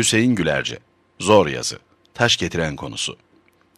Hüseyin Gülerci, Zor Yazı, Taş Getiren Konusu.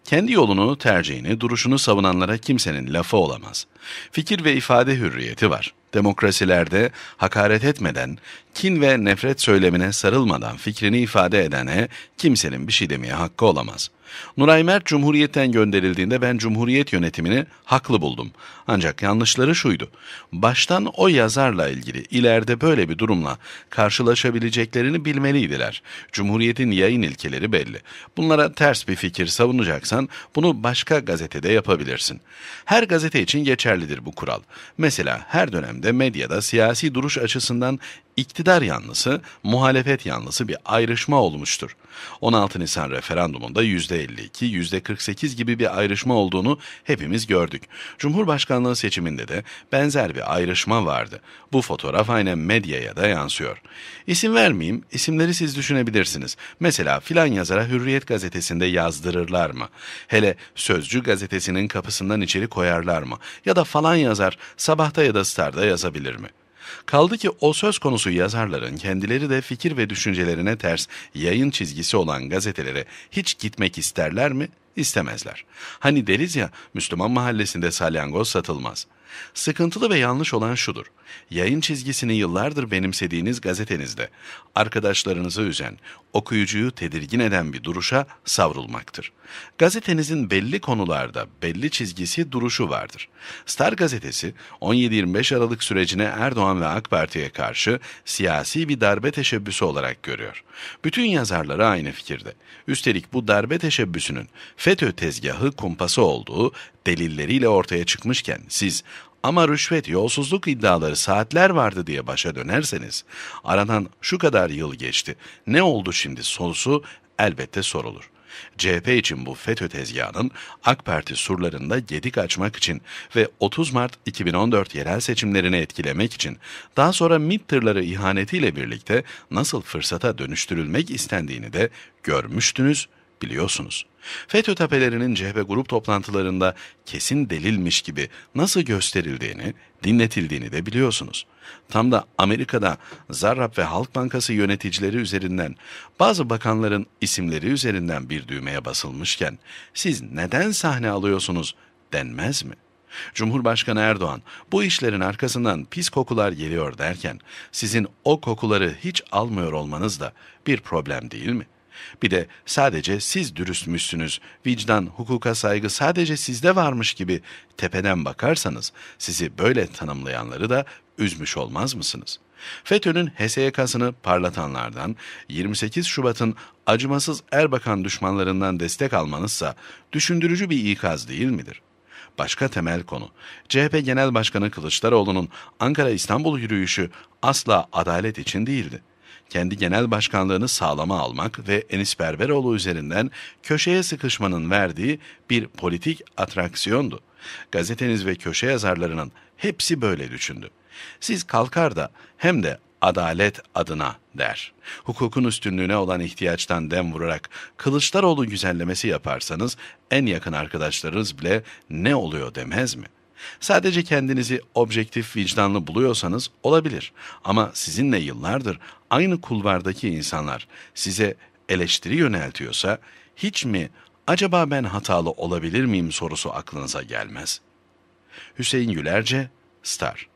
Kendi yolunu, tercihini, duruşunu savunanlara kimsenin lafı olamaz. Fikir ve ifade hürriyeti var. Demokrasilerde hakaret etmeden, kin ve nefret söylemine sarılmadan fikrini ifade edene kimsenin bir şey demeye hakkı olamaz.'' Nuray Mert Cumhuriyet'ten gönderildiğinde ben Cumhuriyet yönetimini haklı buldum. Ancak yanlışları şuydu. Baştan o yazarla ilgili ileride böyle bir durumla karşılaşabileceklerini bilmeliydiler. Cumhuriyet'in yayın ilkeleri belli. Bunlara ters bir fikir savunacaksan bunu başka gazetede yapabilirsin. Her gazete için geçerlidir bu kural. Mesela her dönemde medyada siyasi duruş açısından iktidar yanlısı, muhalefet yanlısı bir ayrışma olmuştur. 16 Nisan referandumunda %52, %48 gibi bir ayrışma olduğunu hepimiz gördük. Cumhurbaşkanlığı seçiminde de benzer bir ayrışma vardı. Bu fotoğraf aynen medyaya da yansıyor. İsim vermeyeyim, isimleri siz düşünebilirsiniz. Mesela filan yazara Hürriyet gazetesinde yazdırırlar mı? Hele Sözcü gazetesinin kapısından içeri koyarlar mı? Ya da falan yazar Sabah'ta ya da Star'da yazabilir mi?'' Kaldı ki o söz konusu yazarların kendileri de fikir ve düşüncelerine ters yayın çizgisi olan gazetelere hiç gitmek isterler mi? İstemezler. Hani deriz ya Müslüman mahallesinde salyangoz satılmaz.'' Sıkıntılı ve yanlış olan şudur. Yayın çizgisini yıllardır benimsediğiniz gazetenizde arkadaşlarınızı üzen, okuyucuyu tedirgin eden bir duruşa savrulmaktır. Gazetenizin belli konularda belli çizgisi duruşu vardır. Star gazetesi 17-25 Aralık sürecine Erdoğan ve AK Parti'ye karşı siyasi bir darbe teşebbüsü olarak görüyor. Bütün yazarları aynı fikirde. Üstelik bu darbe teşebbüsünün FETÖ tezgahı kumpası olduğu delilleriyle ortaya çıkmışken siz ama rüşvet, yolsuzluk iddiaları saatler vardı diye başa dönerseniz, aradan şu kadar yıl geçti, ne oldu şimdi sorusu elbette sorulur. CHP için bu FETÖ tezgahının AK Parti surlarında gedik açmak için ve 30 Mart 2014 yerel seçimlerini etkilemek için daha sonra MİT tırları ihanetiyle birlikte nasıl fırsata dönüştürülmek istendiğini de görmüştünüz, biliyorsunuz. FETÖ tepelerinin CHP grup toplantılarında kesin delilmiş gibi nasıl gösterildiğini, dinletildiğini de biliyorsunuz. Tam da Amerika'da Zarrab ve Halk Bankası yöneticileri üzerinden bazı bakanların isimleri üzerinden bir düğmeye basılmışken siz neden sahne alıyorsunuz denmez mi? Cumhurbaşkanı Erdoğan bu işlerin arkasından pis kokular geliyor derken sizin o kokuları hiç almıyor olmanız da bir problem değil mi?'' Bir de sadece siz dürüstmüşsünüz, vicdan, hukuka saygı sadece sizde varmış gibi tepeden bakarsanız sizi böyle tanımlayanları da üzmüş olmaz mısınız? FETÖ'nün HSYK'sını parlatanlardan, 28 Şubat'ın acımasız Erbakan düşmanlarından destek almanızsa düşündürücü bir ikaz değil midir?'' başka temel konu. CHP Genel Başkanı Kılıçdaroğlu'nun Ankara-İstanbul yürüyüşü asla adalet için değildi kendi genel başkanlığını sağlama almak ve Enis Berberoğlu üzerinden köşeye sıkışmanın verdiği bir politik atraksiyondu. Gazeteniz ve köşe yazarlarının hepsi böyle düşündü. Siz kalkar da hem de adalet adına der. Hukukun üstünlüğüne olan ihtiyaçtan dem vurarak Kılıçdaroğlu güzellemesi yaparsanız en yakın arkadaşlarınız bile ne oluyor demez mi?'' Sadece kendinizi objektif vicdanlı buluyorsanız olabilir. Ama sizinle yıllardır aynı kulvardaki insanlar size eleştiri yöneltiyorsa hiç mi acaba ben hatalı olabilir miyim sorusu aklınıza gelmez. Hüseyin Gülerce, Star